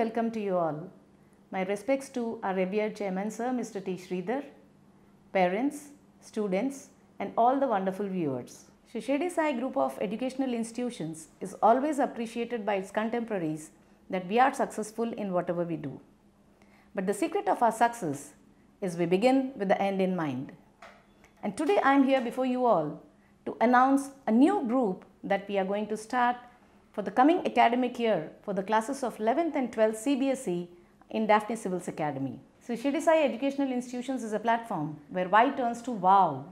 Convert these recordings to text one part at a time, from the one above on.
welcome to you all. My respects to our revered Chairman Sir Mr. T. Sridhar, parents, students and all the wonderful viewers. Shishedi Sai group of educational institutions is always appreciated by its contemporaries that we are successful in whatever we do. But the secret of our success is we begin with the end in mind. And today I am here before you all to announce a new group that we are going to start for the coming academic year for the classes of 11th and 12th CBSE in Daphne Civils Academy. So Shidisai Educational Institutions is a platform where why turns to wow.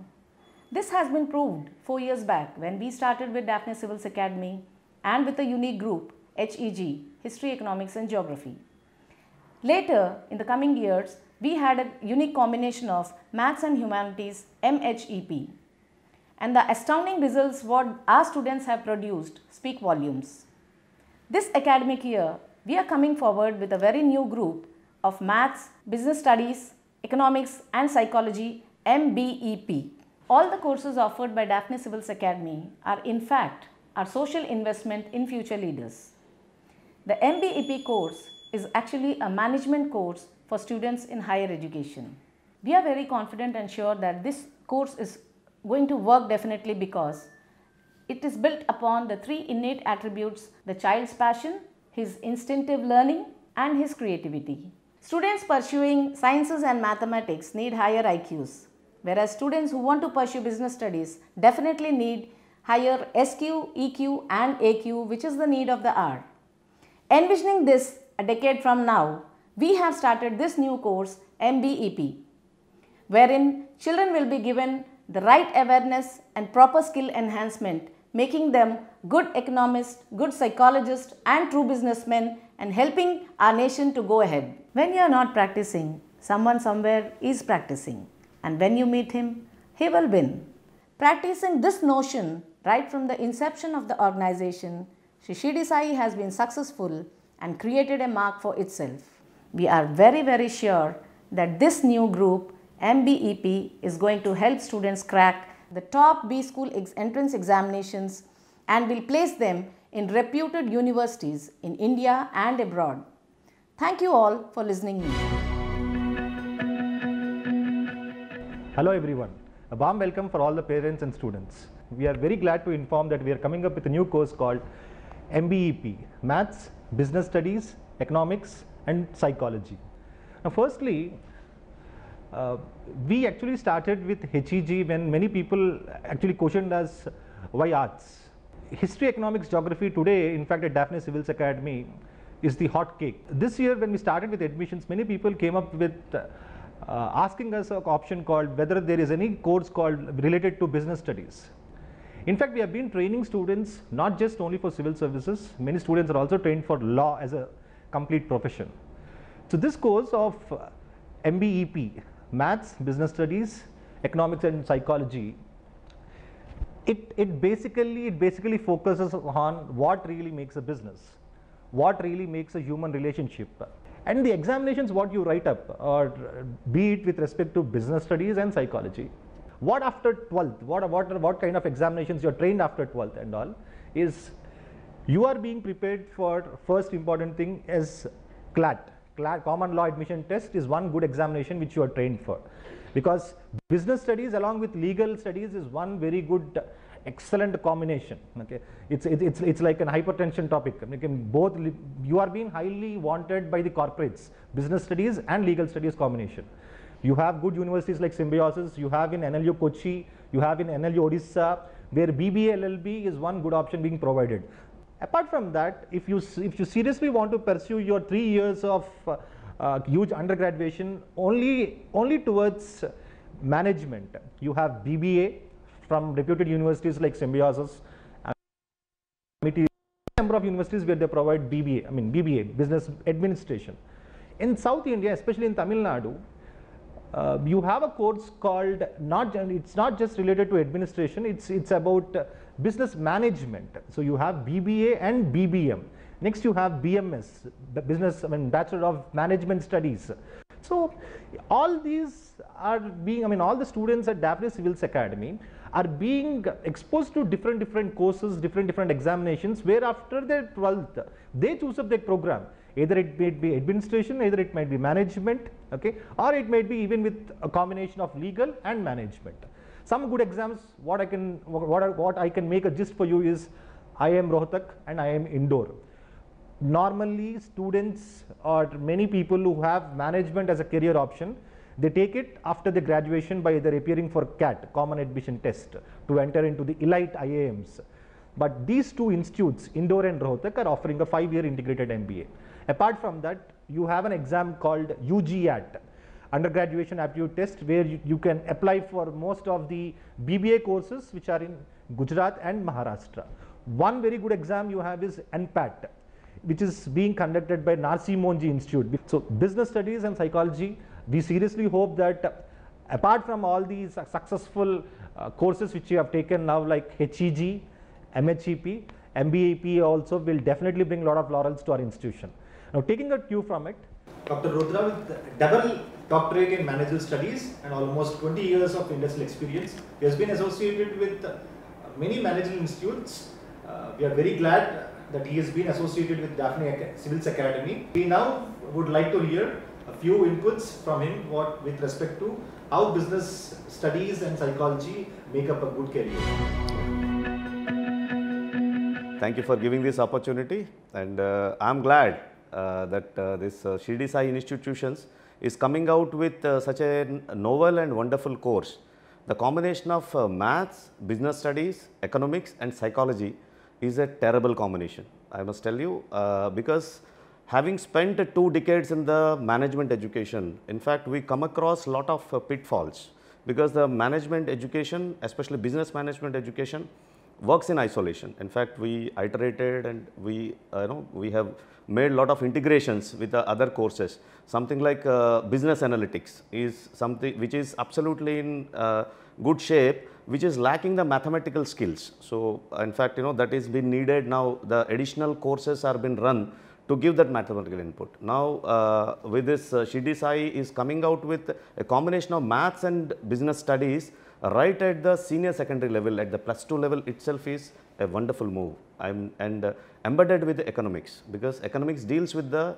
This has been proved 4 years back when we started with Daphne Civils Academy and with a unique group HEG, History, Economics and Geography. Later, in the coming years, we had a unique combination of Maths and Humanities MHEP, and the astounding results what our students have produced speak volumes. This academic year, we are coming forward with a very new group of Maths, Business Studies, Economics and Psychology MBEP. All the courses offered by Daphne Civils Academy are in fact our social investment in future leaders. The MBEP course is actually a management course for students in higher education. We are very confident and sure that this course is going to work definitely because it is built upon the three innate attributes the child's passion, his instinctive learning and his creativity. Students pursuing sciences and mathematics need higher IQs whereas students who want to pursue business studies definitely need higher SQ, EQ and AQ which is the need of the hour. Envisioning this a decade from now, we have started this new course MBEP wherein children will be given the right awareness and proper skill enhancement, making them good economists, good psychologists and true businessmen and helping our nation to go ahead. When you are not practicing, someone somewhere is practicing and when you meet him, he will win. Practicing this notion right from the inception of the organization, Shishidi Sai has been successful and created a mark for itself. We are very very sure that this new group MBEP is going to help students crack the top B school ex entrance examinations and will place them in reputed universities in India and abroad. Thank you all for listening me. Hello everyone. A warm welcome for all the parents and students. We are very glad to inform that we are coming up with a new course called MBEP, Maths, Business Studies, Economics and Psychology. Now firstly, uh, we actually started with HEG when many people actually questioned us why arts. History, economics, geography today, in fact, at Daphne Civils Academy, is the hot cake. This year, when we started with admissions, many people came up with uh, asking us an option called whether there is any course called related to business studies. In fact, we have been training students not just only for civil services, many students are also trained for law as a complete profession. So, this course of MBEP, maths, business studies, economics and psychology. It, it basically it basically focuses on what really makes a business, what really makes a human relationship. And the examinations what you write up or be it with respect to business studies and psychology. What after 12th, what, what, what kind of examinations you're trained after 12th and all is you are being prepared for first important thing is CLAT, common law admission test is one good examination which you are trained for because business studies along with legal studies is one very good excellent combination okay it's it, it's it's like an hypertension topic I both you are being highly wanted by the corporates business studies and legal studies combination you have good universities like symbiosis you have in nlu kochi you have in nlu odisha where bba llb is one good option being provided Apart from that, if you, if you seriously want to pursue your three years of uh, uh huge undergraduation only, only towards management, you have BBA from reputed universities like Symbiosis, Amity, number of universities where they provide BBA, I mean BBA, Business Administration. In South India, especially in Tamil Nadu, uh, you have a course called not it's not just related to administration it's it's about uh, business management so you have bba and bbm next you have bms business i mean bachelor of management studies so all these are being i mean all the students at daphne civils academy are being exposed to different different courses, different different examinations where after their 12th, they choose up their program. Either it might be administration, either it might be management, okay, or it might be even with a combination of legal and management. Some good exams, what I can, what, what I can make a gist for you is I am Rohtak and I am Indore normally students or many people who have management as a career option they take it after the graduation by either appearing for CAT, Common Admission Test, to enter into the elite IAMs. But these two institutes, Indore and Rohtak, are offering a five-year integrated MBA. Apart from that, you have an exam called UGAT, Undergraduate Aptitude Test, where you, you can apply for most of the BBA courses which are in Gujarat and Maharashtra. One very good exam you have is NPAT, which is being conducted by Narsi Monji Institute. So business studies and psychology we seriously hope that uh, apart from all these successful uh, courses which you have taken now like HEG, MHEP, MBAP, also will definitely bring a lot of laurels to our institution. Now taking a cue from it. Dr. Rudra with double doctorate in managerial studies and almost 20 years of industrial experience. He has been associated with uh, many managerial institutes. Uh, we are very glad that he has been associated with Daphne Civils Academy. We now would like to hear a few inputs from him what with respect to how business studies and psychology make up a good career. Thank you for giving this opportunity and uh, I'm glad uh, that uh, this uh, Shirdi Sai institutions is coming out with uh, such a novel and wonderful course. The combination of uh, maths, business studies, economics and psychology is a terrible combination. I must tell you uh, because having spent two decades in the management education, in fact, we come across a lot of uh, pitfalls because the management education, especially business management education, works in isolation. In fact, we iterated and we, uh, you know, we have made a lot of integrations with the other courses. Something like uh, business analytics is something which is absolutely in uh, good shape, which is lacking the mathematical skills. So, in fact, you know, that is been needed now. The additional courses are been run to give that mathematical input. Now, uh, with this, uh, Shidi Sai is coming out with a combination of maths and business studies right at the senior secondary level, at the plus two level itself is a wonderful move I'm, and uh, embedded with economics because economics deals with the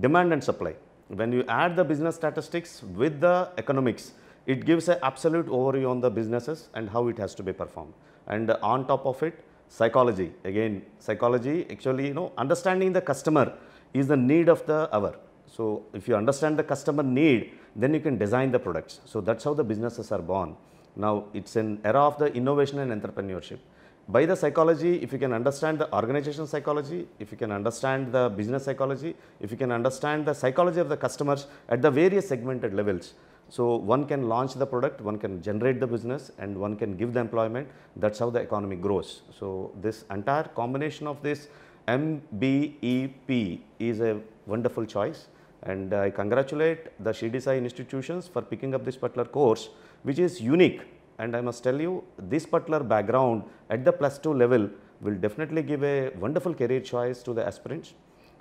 demand and supply. When you add the business statistics with the economics, it gives an absolute overview on the businesses and how it has to be performed. And on top of it, psychology. Again, psychology actually, you know, understanding the customer is the need of the hour. So, if you understand the customer need, then you can design the products. So, that's how the businesses are born. Now, it's an era of the innovation and entrepreneurship. By the psychology, if you can understand the organization psychology, if you can understand the business psychology, if you can understand the psychology of the customers at the various segmented levels, so one can launch the product, one can generate the business and one can give the employment. That's how the economy grows. So this entire combination of this MBEP is a wonderful choice and I congratulate the Shidisai institutions for picking up this particular course which is unique and I must tell you this particular background at the plus 2 level will definitely give a wonderful career choice to the aspirants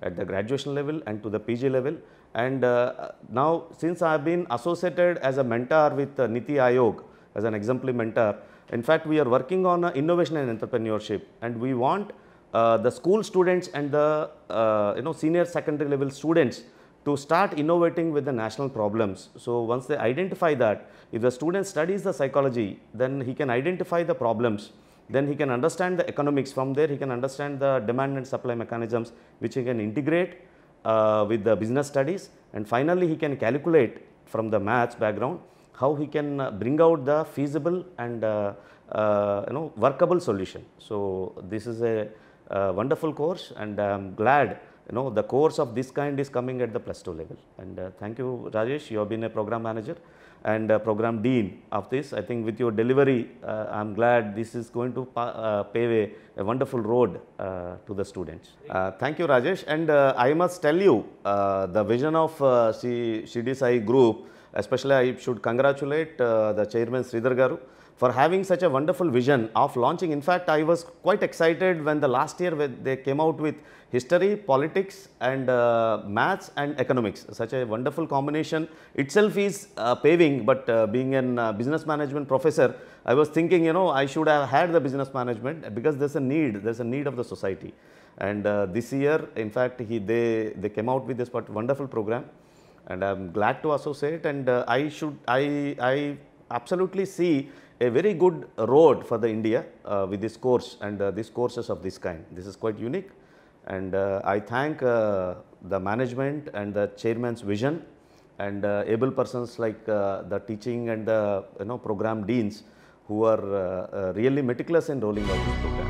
at the graduation level and to the PG level and uh, now, since I have been associated as a mentor with uh, Niti Ayog as an exemplary mentor, in fact, we are working on uh, innovation and entrepreneurship and we want uh, the school students and the uh, you know senior secondary level students to start innovating with the national problems. So, once they identify that, if the student studies the psychology, then he can identify the problems, then he can understand the economics. From there, he can understand the demand and supply mechanisms, which he can integrate uh, with the business studies and finally he can calculate from the maths background how he can uh, bring out the feasible and uh, uh, you know workable solution. So, this is a uh, wonderful course and I am glad you know the course of this kind is coming at the plus 2 level and uh, thank you Rajesh you have been a program manager and program dean of this I think with your delivery uh, I am glad this is going to uh, pave a, a, wonderful road uh, to the students. thank you uh, Rajesh and I must tell you the vision of uh, CDSI group especially I should congratulate the chairman Sridhar Garu for having such a wonderful vision of launching. In fact, I was quite excited when the last year they came out with history, politics and uh, maths and economics. Such a wonderful combination itself is uh, paving but uh, being a uh, business management professor, I was thinking you know I should have had the business management because there is a need, there is a need of the society. And uh, this year in fact he, they, they came out with this wonderful program and I am glad to associate and uh, I should, I, I absolutely see a very good road for the India uh, with this course and uh, these courses of this kind. This is quite unique and uh, I thank uh, the management and the chairman's vision and uh, able persons like uh, the teaching and the you know program deans who are really meticulous in rolling out this program.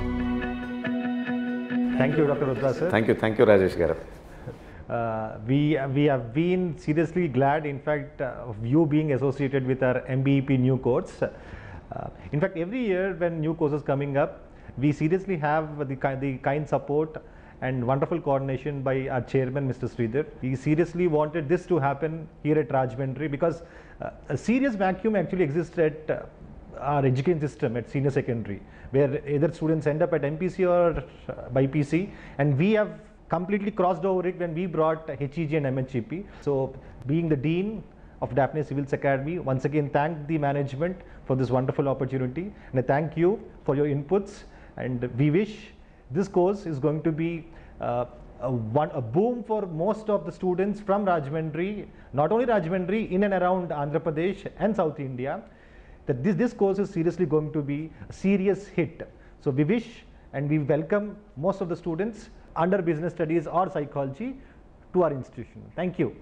Thank you Dr. Rutra sir. Thank you, thank you Rajesh Garab. Uh, we we have been seriously glad in fact uh, of you being associated with our MBEP new course. Uh, in fact, every year when new courses coming up, we seriously have the, ki the kind support and wonderful coordination by our chairman, Mr. Sridhar. He seriously wanted this to happen here at Rajmundry because uh, a serious vacuum actually exists at uh, our education system at senior secondary, where either students end up at MPC or uh, by PC, and we have completely crossed over it when we brought HEG and MHEP. So, being the dean, of Daphne Civils Academy. Once again, thank the management for this wonderful opportunity. And I thank you for your inputs. And we wish this course is going to be uh, a, one, a, boom for most of the students from Rajahmundry, not only Rajahmundry, in and around Andhra Pradesh and South India, that this, this course is seriously going to be a serious hit. So we wish and we welcome most of the students under business studies or psychology to our institution. Thank you.